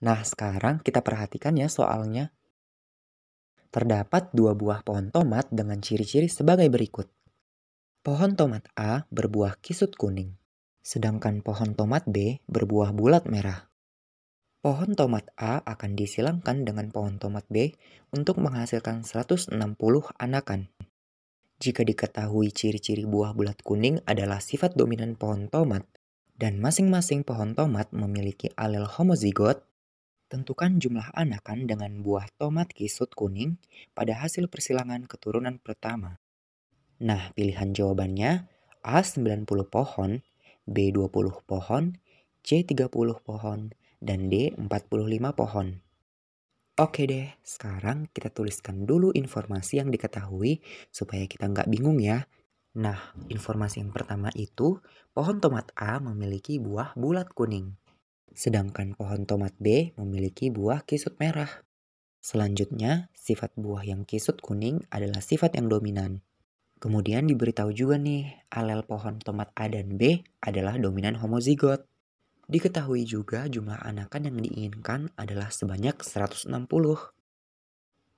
Nah, sekarang kita perhatikan ya soalnya. Terdapat dua buah pohon tomat dengan ciri-ciri sebagai berikut. Pohon tomat A berbuah kisut kuning, sedangkan pohon tomat B berbuah bulat merah. Pohon tomat A akan disilangkan dengan pohon tomat B untuk menghasilkan 160 anakan. Jika diketahui ciri-ciri buah bulat kuning adalah sifat dominan pohon tomat, dan masing-masing pohon tomat memiliki alel homozigot, Tentukan jumlah anakan dengan buah tomat kisut kuning pada hasil persilangan keturunan pertama. Nah, pilihan jawabannya A 90 pohon, B 20 pohon, C 30 pohon, dan D 45 pohon. Oke deh, sekarang kita tuliskan dulu informasi yang diketahui supaya kita nggak bingung ya. Nah, informasi yang pertama itu pohon tomat A memiliki buah bulat kuning. Sedangkan pohon tomat B memiliki buah kisut merah. Selanjutnya, sifat buah yang kisut kuning adalah sifat yang dominan. Kemudian diberitahu juga nih, alel pohon tomat A dan B adalah dominan homozigot. Diketahui juga jumlah anakan yang diinginkan adalah sebanyak 160.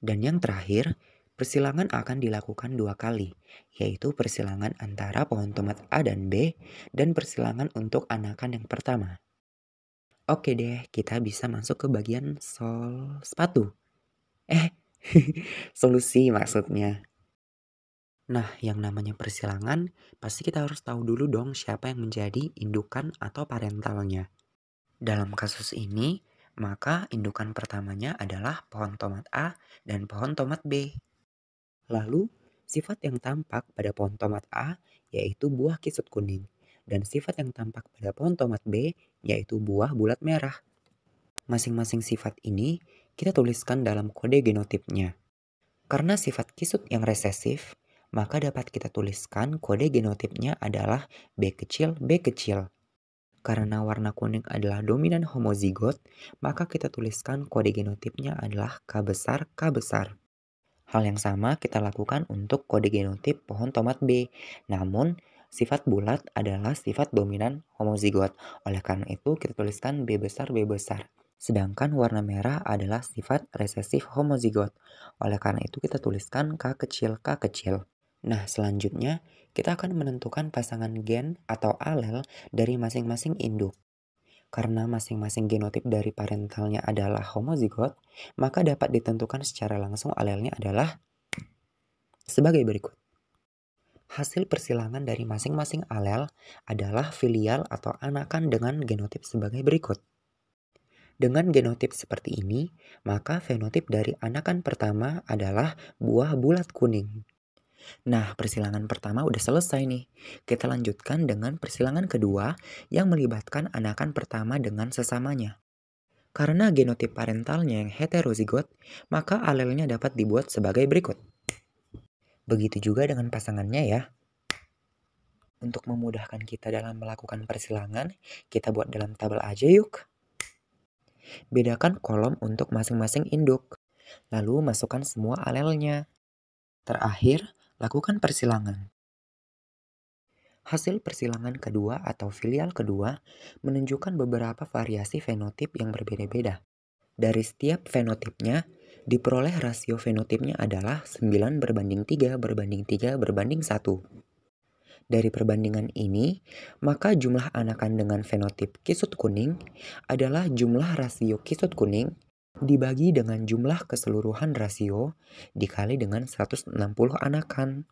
Dan yang terakhir, persilangan akan dilakukan dua kali, yaitu persilangan antara pohon tomat A dan B dan persilangan untuk anakan yang pertama. Oke deh, kita bisa masuk ke bagian sol sepatu. Eh, solusi maksudnya. Nah, yang namanya persilangan, pasti kita harus tahu dulu dong siapa yang menjadi indukan atau parentalnya. Dalam kasus ini, maka indukan pertamanya adalah pohon tomat A dan pohon tomat B. Lalu, sifat yang tampak pada pohon tomat A yaitu buah kisut kuning dan sifat yang tampak pada pohon tomat B yaitu buah bulat merah. Masing-masing sifat ini kita tuliskan dalam kode genotipnya. Karena sifat kisut yang resesif, maka dapat kita tuliskan kode genotipnya adalah B kecil B kecil. Karena warna kuning adalah dominan homozigot, maka kita tuliskan kode genotipnya adalah K besar K besar. Hal yang sama kita lakukan untuk kode genotip pohon tomat B. Namun, Sifat bulat adalah sifat dominan homozigot. Oleh karena itu, kita tuliskan B besar B besar. Sedangkan warna merah adalah sifat resesif homozigot. Oleh karena itu, kita tuliskan K kecil K kecil. Nah, selanjutnya kita akan menentukan pasangan gen atau alel dari masing-masing induk. Karena masing-masing genotip dari parentalnya adalah homozigot, maka dapat ditentukan secara langsung alelnya adalah sebagai berikut. Hasil persilangan dari masing-masing alel adalah filial atau anakan dengan genotip sebagai berikut. Dengan genotip seperti ini, maka fenotip dari anakan pertama adalah buah bulat kuning. Nah, persilangan pertama udah selesai nih. Kita lanjutkan dengan persilangan kedua yang melibatkan anakan pertama dengan sesamanya. Karena genotip parentalnya yang heterozigot, maka alelnya dapat dibuat sebagai berikut. Begitu juga dengan pasangannya ya. Untuk memudahkan kita dalam melakukan persilangan, kita buat dalam tabel aja yuk. Bedakan kolom untuk masing-masing induk. Lalu masukkan semua alelnya. Terakhir, lakukan persilangan. Hasil persilangan kedua atau filial kedua menunjukkan beberapa variasi fenotip yang berbeda-beda. Dari setiap fenotipnya, diperoleh rasio fenotipnya adalah 9 berbanding 3 berbanding 3 berbanding 1. Dari perbandingan ini, maka jumlah anakan dengan fenotip kisut kuning adalah jumlah rasio kisut kuning dibagi dengan jumlah keseluruhan rasio dikali dengan 160 anakan.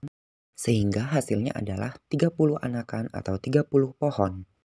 Sehingga hasilnya adalah 30 anakan atau 30 pohon.